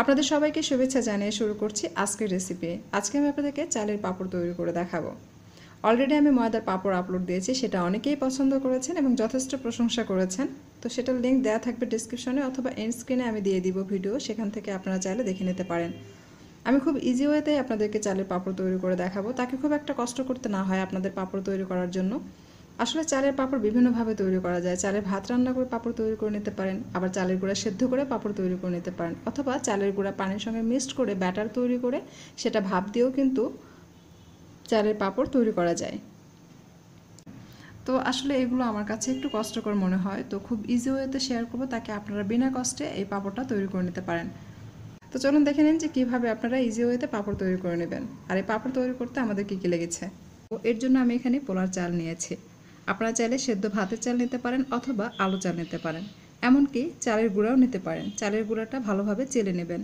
আপনাদের সবাইকে শুভেচ্ছা জানিয়ে শুরু করছি আজকের রেসিপি আজকে আমি আপনাদেরকে চালের পাঁপড় তৈরি করে দেখাবো অলরেডি আমি ময়দার পাঁপড় আপলোড দিয়েছি সেটা অনেকেই পছন্দ করেছেন এবং যথেষ্ট প্রশংসা করেছেন তো সেটার লিঙ্ক দেওয়া থাকবে ডিসক্রিপশনে অথবা এন্ড স্ক্রিনে আমি দিয়ে দিব ভিডিও সেখান থেকে আপনারা চাইলে দেখে নিতে পারেন আমি খুব ইজি ওয়েতেই আপনাদেরকে চালের পাঁপড় তৈরি করে দেখাবো তাকে খুব একটা কষ্ট করতে না হয় আপনাদের পাঁপড় তৈরি করার জন্য আসলে চালের পাঁপড় বিভিন্নভাবে তৈরি করা যায় চালের ভাত রান্না করে পাঁপড় তৈরি করে নিতে পারেন আবার চালের গুঁড়া সেদ্ধ করে পাঁপড় তৈরি করে নিতে পারেন অথবা চালের গুঁড়া পানির সঙ্গে মিক্সড করে ব্যাটার তৈরি করে সেটা ভাপ দিয়েও কিন্তু চালের পাঁপড় তৈরি করা যায় তো আসলে এগুলো আমার কাছে একটু কষ্টকর মনে হয় তো খুব ইজি ওয়েতে শেয়ার করবো তাকে আপনারা বিনা কষ্টে এই পাঁপড়টা তৈরি করে নিতে পারেন তো চলুন দেখে নিন যে কীভাবে আপনারা ইজি ওয়েতে পাঁপড় তৈরি করে নেবেন আর এই পাঁপড় তৈরি করতে আমাদের কী কী লেগেছে তো এর জন্য আমি এখানে পোলার চাল নিয়েছি আপনারা চাইলে সেদ্ধ ভাতের চাল নিতে পারেন অথবা আলু চাল নিতে পারেন এমনকি চালের গুঁড়াও নিতে পারেন চালের গুঁড়াটা ভালোভাবে চেলে নেবেন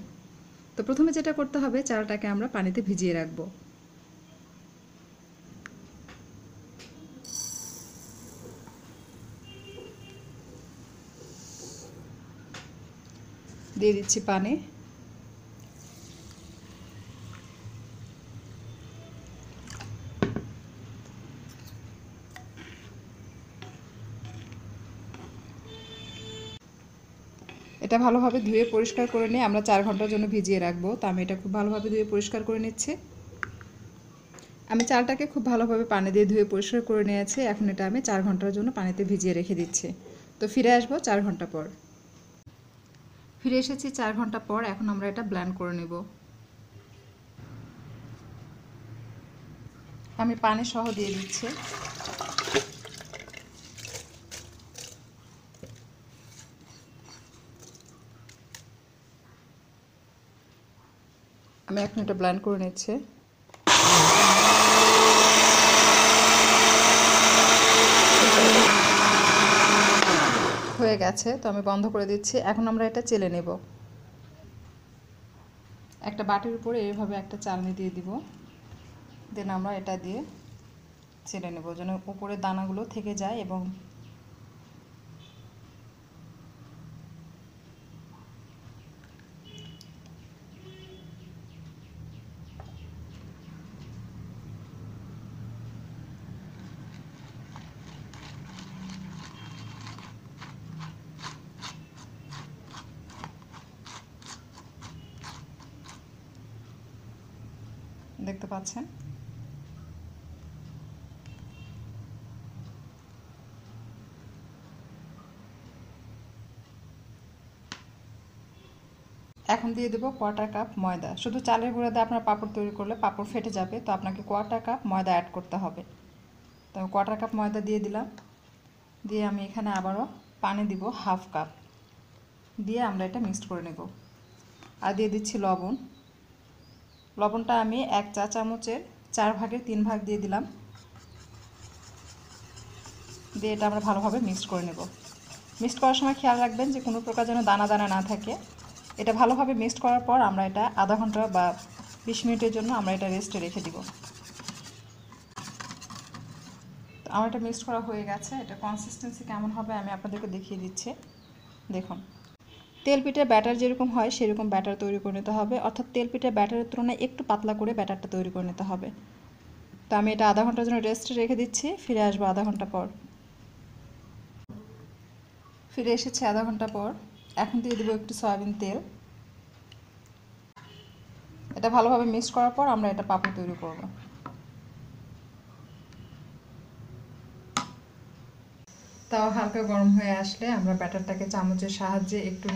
তো প্রথমে যেটা করতে হবে চালটাকে আমরা পানিতে ভিজিয়ে রাখবো দিয়ে দিচ্ছি পানি এটা ভালোভাবে ধুয়ে পরিষ্কার করে নিয়ে আমরা চার ঘন্টার জন্য ভিজিয়ে রাখবো তো আমি এটা খুব ভালোভাবে ধুয়ে পরিষ্কার করে নিচ্ছি আমি চালটাকে খুব ভালোভাবে পানি দিয়ে ধুয়ে পরিষ্কার করে নিয়েছি এখন এটা আমি চার ঘন্টার জন্য পানিতে ভিজিয়ে রেখে দিচ্ছি তো ফিরে আসবো চার ঘন্টা পর ফিরে এসেছি চার ঘন্টা পর এখন আমরা এটা ব্ল্যান্ড করে নেব আমি পানি সহ দিয়ে দিচ্ছি আমি এখন এটা ব্লান্ড করে নিচ্ছি হয়ে গেছে তো আমি বন্ধ করে দিচ্ছি এখন আমরা এটা চেলে নেব একটা বাটির উপরে এইভাবে একটা চালনি দিয়ে দিব দেন আমরা এটা দিয়ে চেলে নেব যেন উপরে দানাগুলো থেকে যায় এবং দেখতে পাচ্ছেন এখন দিয়ে দেবো কোয়ার্টার কাপ ময়দা শুধু চালের গুঁড়া দিয়ে আপনার পাপড় তৈরি করলে পাপড় ফেটে যাবে তো আপনাকে কোয়াটার কাপ ময়দা অ্যাড করতে হবে তো কোয়াটার কাপ ময়দা দিয়ে দিলাম দিয়ে আমি এখানে আবারও পানি দিব হাফ কাপ দিয়ে আমরা এটা মিক্সড করে নেব আর দিয়ে দিচ্ছি লবণ লবণটা আমি এক চা চামচের চার ভাগের তিন ভাগ দিয়ে দিলাম দিয়ে এটা আমরা ভালোভাবে মিক্সড করে নেব মিক্স করার সময় খেয়াল রাখবেন যে কোনো প্রকার যেন দানা দানা না থাকে এটা ভালোভাবে মিক্সড করার পর আমরা এটা আধা ঘন্টা বা বিশ মিনিটের জন্য আমরা এটা রেস্টে রেখে দিব আমার এটা মিক্সড করা হয়ে গেছে এটা কনসিস্টেন্সি কেমন হবে আমি আপনাদেরকে দেখিয়ে দিচ্ছি দেখুন তেল পিঠার ব্যাটার যেরকম হয় সেরকম ব্যাটার তৈরি করে নিতে হবে অর্থাৎ তেল পিঠার ব্যাটারের তুলনায় একটু পাতলা করে ব্যাটারটা তৈরি করে নিতে হবে তো আমি এটা আধা ঘন্টার জন্য রেস্টে রেখে দিচ্ছি ফিরে আসবো আধা ঘন্টা পর ফিরে এসেছি আধা ঘন্টা পর এখন দিয়ে দেবো একটু সয়াবিন তেল এটা ভালোভাবে মিক্স করার পর আমরা এটা পাপড় তৈরি করবো তাও হালকা গরম হয়ে আসলে আমরা ব্যাটারটাকে চামচের সাহায্যে একটু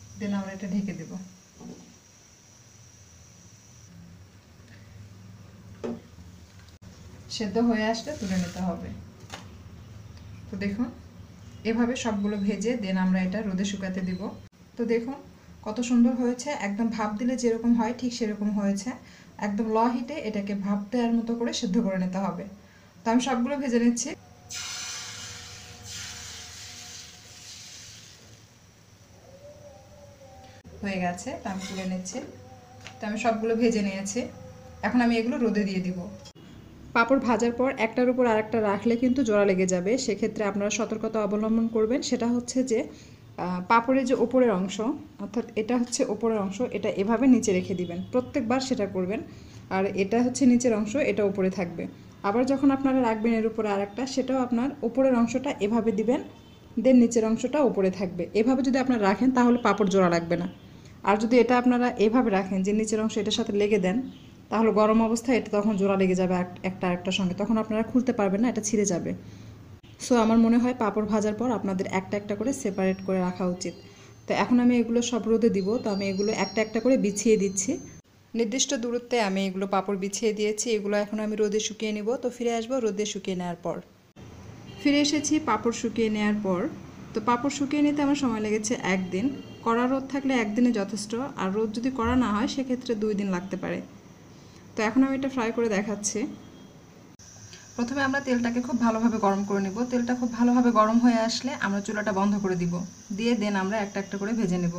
নেড়ে চেড়ে দিয়ে দিব দেন আমরা এটা ঢেকে দেব সেদ্ধ হয়ে আসলে তুলে নিতে হবে তো দেখুন এভাবে সবগুলো ভেজে দেন আমরা এটা রোদে শুকাতে দেব তো দেখুন কত সুন্দর হয়েছে একদম ভাপ দিলে যেরকম হয় ঠিক সেরকম হয়েছে একদম ল হিটে এটাকে ভাপ দেওয়ার মতো করে সিদ্ধ করে নিতে হবে তো আমি সবগুলো ভেজে নিচ্ছি হয়ে গেছে তো আমি তুলে নিচ্ছি তো আমি সবগুলো ভেজে নিয়েছি এখন আমি এগুলো রোদে দিয়ে দিব পাপড় ভাজার পর একটার উপর আরেকটা রাখলে কিন্তু জোড়া লেগে যাবে সেক্ষেত্রে আপনারা সতর্কতা অবলম্বন করবেন সেটা হচ্ছে যে পাপড়ের যে ওপরের অংশ অর্থাৎ এটা হচ্ছে ওপরের অংশ এটা এভাবে নিচে রেখে দিবেন প্রত্যেকবার সেটা করবেন আর এটা হচ্ছে নিচের অংশ এটা উপরে থাকবে আবার যখন আপনারা রাখবেন এর উপরে আরেকটা সেটাও আপনার ওপরের অংশটা এভাবে দিবেন দেন নিচের অংশটা ওপরে থাকবে এভাবে যদি আপনারা রাখেন তাহলে পাপড় জোড়া লাগবে না আর যদি এটা আপনারা এভাবে রাখেন যে নিচের অংশ এটার সাথে লেগে দেন তাহলে গরম অবস্থায় এটা তখন জোড়া লেগে যাবে একটা আরেকটার সঙ্গে তখন আপনারা খুলতে পারবেন না এটা ছিঁড়ে যাবে সো আমার মনে হয় পাঁপড় ভাজার পর আপনাদের একটা একটা করে সেপারেট করে রাখা উচিত তো এখন আমি এগুলো সব রোদে দিব তো আমি এগুলো একটা একটা করে বিছিয়ে দিচ্ছি নির্দিষ্ট দূরত্বে আমি এগুলো পাপড় বিছিয়ে দিয়েছি এগুলো এখন আমি রোদে শুকিয়ে নিব তো ফিরে আসবো রোদে শুকিয়ে নেওয়ার পর ফিরে এসেছি পাপড় শুকিয়ে নেওয়ার পর তো পাপড় শুকিয়ে নিতে আমার সময় লেগেছে একদিন কড়া রোদ থাকলে একদিনে যথেষ্ট আর রোদ যদি কড়া না হয় সেক্ষেত্রে দুই দিন লাগতে পারে তো এখন আমি এটা ফ্রাই করে দেখাচ্ছি প্রথমে আমরা তেলটাকে খুব ভালোভাবে গরম করে নেব তেলটা খুব ভালোভাবে গরম হয়ে আসলে আমরা চুলাটা বন্ধ করে দিব দিয়ে দেন আমরা একটা একটা করে ভেজে নেব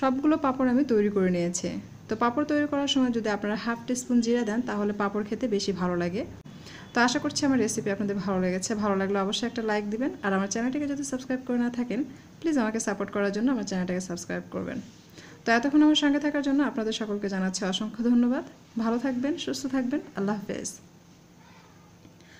সবগুলো পাপড় আমি তৈরি করে নিয়েছি তো পাপড় তৈরি করার সময় যদি আপনারা হাফ টিস্পুন জিরা দেন তাহলে পাপড় খেতে বেশি ভালো লাগে তো আশা করছি আমার রেসিপি আপনাদের ভালো লেগেছে ভালো লাগলে অবশ্যই একটা লাইক দিবেন আর আমার চ্যানেলটিকে যদি সাবস্ক্রাইব করে না থাকেন প্লিজ আমাকে সাপোর্ট করার জন্য আমার চ্যানেলটাকে সাবস্ক্রাইব করবেন তো এতক্ষণ আমার সঙ্গে থাকার জন্য আপনাদের সকলকে জানাচ্ছি অসংখ্য ধন্যবাদ ভালো থাকবেন সুস্থ থাকবেন আল্লাহ হাফেজ